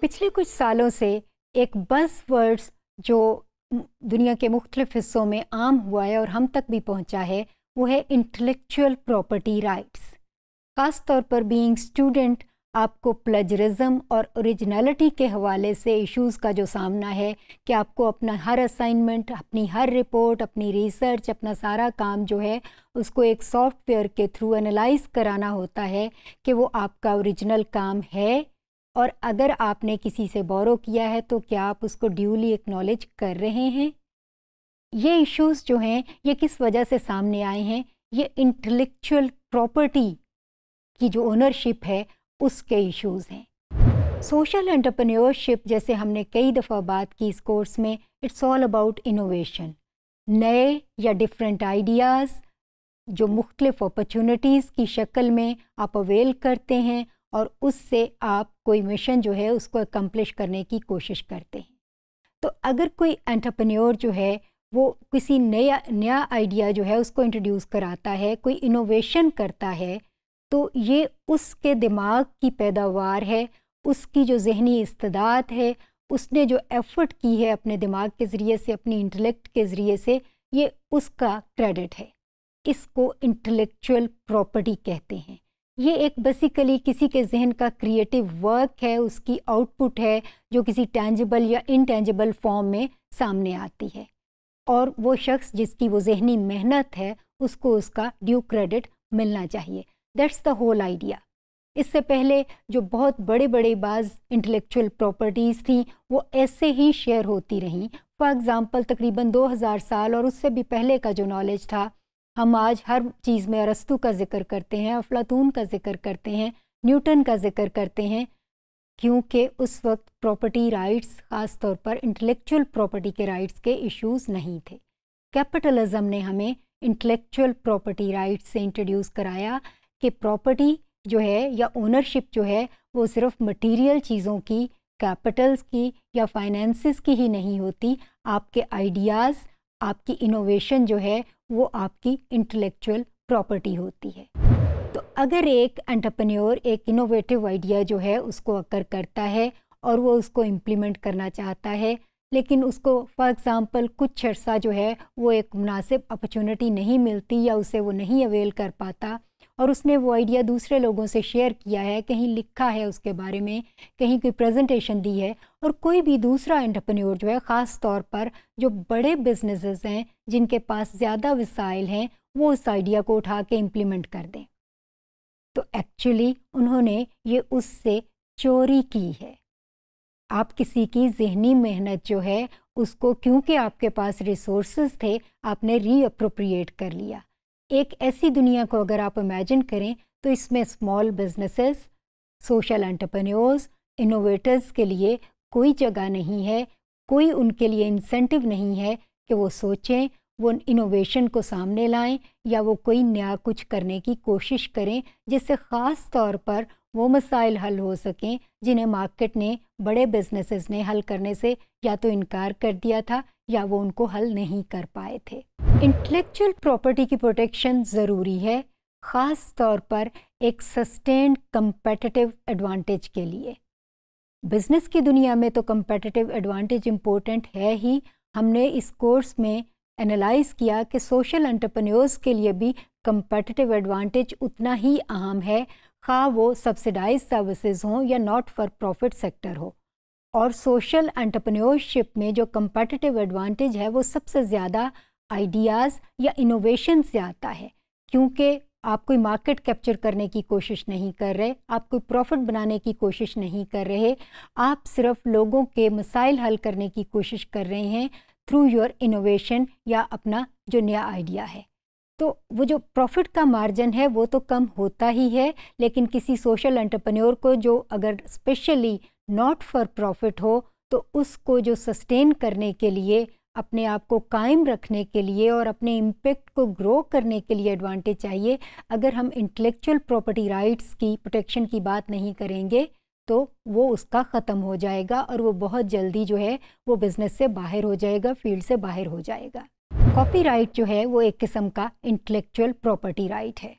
पिछले कुछ सालों से एक बस वर्ड्स जो दुनिया के मुख्तलिफ हिस्सों में आम हुआ है और हम तक भी पहुंचा है वो है इंटेलेक्चुअल प्रॉपर्टी राइट्स ख़ास तौर पर बीइंग स्टूडेंट आपको प्लजरिज्म और ओरिजिनलिटी के हवाले से इश्यूज़ का जो सामना है कि आपको अपना हर असाइनमेंट अपनी हर रिपोर्ट अपनी रिसर्च अपना सारा काम जो है उसको एक सॉफ्टवेयर के थ्रू एनालाइज कराना होता है कि वो आपका ओरिजिनल काम है और अगर आपने किसी से बोरो किया है तो क्या आप उसको ड्यूली एक्नॉलेज कर रहे हैं ये इश्यूज जो हैं ये किस वजह से सामने आए हैं ये इंटेलेक्चुअल प्रॉपर्टी की जो ओनरशिप है उसके इश्यूज हैं सोशल एंटरप्रेन्योरशिप जैसे हमने कई दफ़ा बात की इस कोर्स में इट्स ऑल अबाउट इनोवेशन नए या डिफरेंट आइडियाज़ जो मुख्तलिफ अपॉर्चुनिटीज़ की शक्ल में आप अवेल करते हैं और उससे आप कोई मिशन जो है उसको एक्म्प्लिश करने की कोशिश करते हैं तो अगर कोई एंटरप्रेन्योर जो है वो किसी नया नया आइडिया जो है उसको इंट्रोड्यूस कराता है कोई इनोवेशन करता है तो ये उसके दिमाग की पैदावार है उसकी जो जहनी इस्तात है उसने जो एफ़र्ट की है अपने दिमाग के ज़रिए से अपनी इंटेलेक्ट के ज़रिए से ये उसका क्रेडिट है इसको इंटेलेक्चुअल प्रॉपर्टी कहते हैं ये एक बेसिकली किसी के जहन का क्रिएटिव वर्क है उसकी आउटपुट है जो किसी टेंजिबल या इनटेंजिबल फॉर्म में सामने आती है और वो शख्स जिसकी वो जहनी मेहनत है उसको उसका ड्यू क्रेडिट मिलना चाहिए दैट्स द होल आइडिया इससे पहले जो बहुत बड़े बड़े बाज इंटेलेक्चुअल प्रॉपर्टीज़ थी वो ऐसे ही शेयर होती रहीं फॉर एग्ज़ाम्पल तकरीबन 2000 साल और उससे भी पहले का जो नॉलेज था हम आज हर चीज़ में अरस्तु का जिक्र करते हैं अफलातून का जिक्र करते हैं न्यूटन का जिक्र करते हैं क्योंकि उस वक्त प्रॉपर्टी राइट्स ख़ास तौर पर इंटेलेक्चुअल प्रॉपर्टी के राइट्स के इश्यूज नहीं थे कैपिटलिज्म ने हमें इंटेलेक्चुअल प्रॉपर्टी राइट्स से इंट्रोड्यूस कराया कि प्रॉपर्टी जो है या ओनरशिप जो है वो सिर्फ मटेरियल चीज़ों की कैपिटल्स की या फाइनेंसिस की ही नहीं होती आपके आइडियाज़ आपकी इनोवेशन जो है वो आपकी इंटेलेक्चुअल प्रॉपर्टी होती है तो अगर एक एंटरप्रेन्योर एक इनोवेटिव आइडिया जो है उसको अकर करता है और वो उसको इम्प्लीमेंट करना चाहता है लेकिन उसको फॉर एग्ज़ाम्पल कुछ अर्सा जो है वो एक मुनासिब अपॉर्चुनिटी नहीं मिलती या उसे वो नहीं अवेल कर पाता और उसने वो आइडिया दूसरे लोगों से शेयर किया है कहीं लिखा है उसके बारे में कहीं कोई प्रेजेंटेशन दी है और कोई भी दूसरा एंटरप्रेन्योर जो है ख़ास तौर पर जो बड़े बिजनेसेस हैं जिनके पास ज़्यादा वसाइल हैं वो उस आइडिया को उठा के इम्प्लीमेंट कर दें तो एक्चुअली उन्होंने ये उससे चोरी की है आप किसी की जहनी मेहनत जो है उसको क्योंकि आपके पास रिसोर्स थे आपने रीअप्रोप्रिएट कर लिया एक ऐसी दुनिया को अगर आप इमेजिन करें तो इसमें small businesses, social entrepreneurs innovators के लिए कोई जगह नहीं है कोई उनके लिए इंसेंटिव नहीं है कि वो सोचें वो इनोवेशन को सामने लाएं या वो कोई नया कुछ करने की कोशिश करें जिससे ख़ास तौर पर वो मसाइल हल हो सकें जिन्हें मार्केट ने बड़े बिजनेसेस ने हल करने से या तो इनकार कर दिया था या वो उनको हल नहीं कर पाए थे इंटेलेक्चुअल प्रॉपर्टी की प्रोटेक्शन ज़रूरी है ख़ास तौर पर एक सस्टेन्ड कम्पटिटिव एडवांटेज के लिए बिज़नेस की दुनिया में तो कम्पटिटिव एडवांटेज इम्पोर्टेंट है ही हमने इस कोर्स में एनालाइज किया कि सोशल एंटरप्रेन्योर्स के लिए भी कम्पटिटिव एडवांटेज उतना ही अहम है खा हाँ वो सब्सिडाइज सर्विसेज हों या नॉट फॉर प्रॉफिट सेक्टर हो और सोशल एंटरप्रेन्योरशिप में जो कम्पटिटिव एडवांटेज है वो सबसे ज़्यादा आइडियाज़ या इनोवेशन से आता है क्योंकि आप कोई मार्केट कैप्चर करने की कोशिश नहीं कर रहे आप कोई प्रॉफिट बनाने की कोशिश नहीं कर रहे आप सिर्फ लोगों के मसाइल हल करने की कोशिश कर रहे हैं थ्रू योर इनोवेशन या अपना जो नया आइडिया है तो वो जो प्रॉफिट का मार्जिन है वो तो कम होता ही है लेकिन किसी सोशल एंटरप्रेन्योर को जो अगर स्पेशली नॉट फॉर प्रॉफिट हो तो उसको जो सस्टेन करने के लिए अपने आप को कायम रखने के लिए और अपने इम्पेक्ट को ग्रो करने के लिए एडवांटेज चाहिए अगर हम इंटेलेक्चुअल प्रॉपर्टी राइट्स की प्रोटेक्शन की बात नहीं करेंगे तो वो उसका ख़त्म हो जाएगा और वो बहुत जल्दी जो है वो बिज़नेस से बाहर हो जाएगा फील्ड से बाहर हो जाएगा कॉपीराइट जो है वो एक किस्म का इंटेलेक्चुअल प्रॉपर्टी राइट है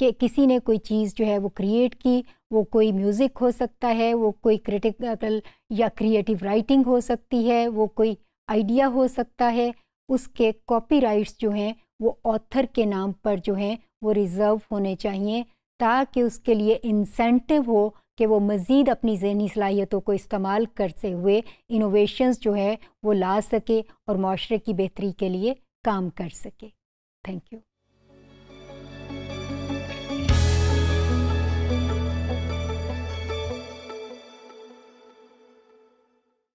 कि किसी ने कोई चीज़ जो है वो क्रिएट की वो कोई म्यूज़िक हो सकता है वो कोई क्रिटिकल या क्रिएटिव राइटिंग हो सकती है वो कोई आइडिया हो सकता है उसके कॉपीराइट्स जो हैं वो ऑथर के नाम पर जो हैं वो रिज़र्व होने चाहिए ताकि उसके लिए इंसेंटिव हो कि वो मज़ीद अपनी जहनी सलाहियतों को इस्तेमाल करते हुए इनोवेशंस जो है वो ला सके और माशरे की बेहतरी के लिए काम कर सके थैंक यू